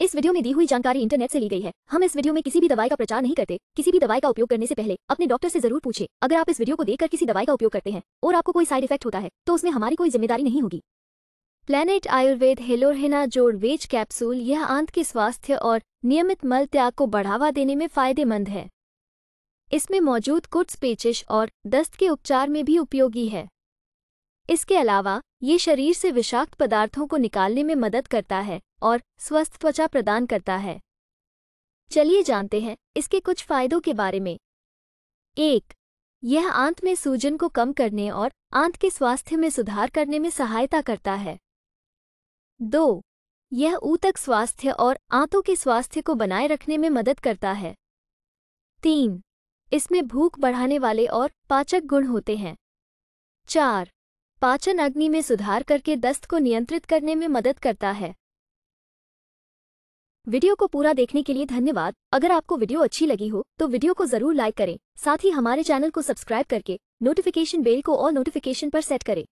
इस वीडियो में दी हुई जानकारी इंटरनेट से ली गई है हम इस वीडियो में किसी भी दवाई का प्रचार नहीं करते किसी भी दवाई का उपयोग करने से पहले अपने डॉक्टर से जरूर पूछे अगर आप इस वीडियो को देखकर किसी दवाई का उपयोग करते हैं और आपको कोई साइड इफेक्ट होता है तो उसमें हमारी कोई जिम्मेदारी नहीं होगी प्लेनेट आयुर्वेद हेलोरहेना जोड़ वेज कैप्सूल यह आंत के स्वास्थ्य और नियमित मल त्याग को बढ़ावा देने में फायदेमंद है इसमें मौजूद कुट्स पेचिश और दस्त के उपचार में भी उपयोगी है इसके अलावा ये शरीर से विषाक्त पदार्थों को निकालने में मदद करता है और स्वस्थ त्वचा प्रदान करता है चलिए जानते हैं इसके कुछ फायदों के बारे में एक यह आंत में सूजन को कम करने और आंत के स्वास्थ्य में सुधार करने में सहायता करता है दो यह ऊतक स्वास्थ्य और आंतों के स्वास्थ्य को बनाए रखने में मदद करता है तीन इसमें भूख बढ़ाने वाले और पाचक गुण होते हैं चार पाचन अग्नि में सुधार करके दस्त को नियंत्रित करने में मदद करता है वीडियो को पूरा देखने के लिए धन्यवाद अगर आपको वीडियो अच्छी लगी हो तो वीडियो को जरूर लाइक करें साथ ही हमारे चैनल को सब्सक्राइब करके नोटिफिकेशन बेल को और नोटिफिकेशन पर सेट करें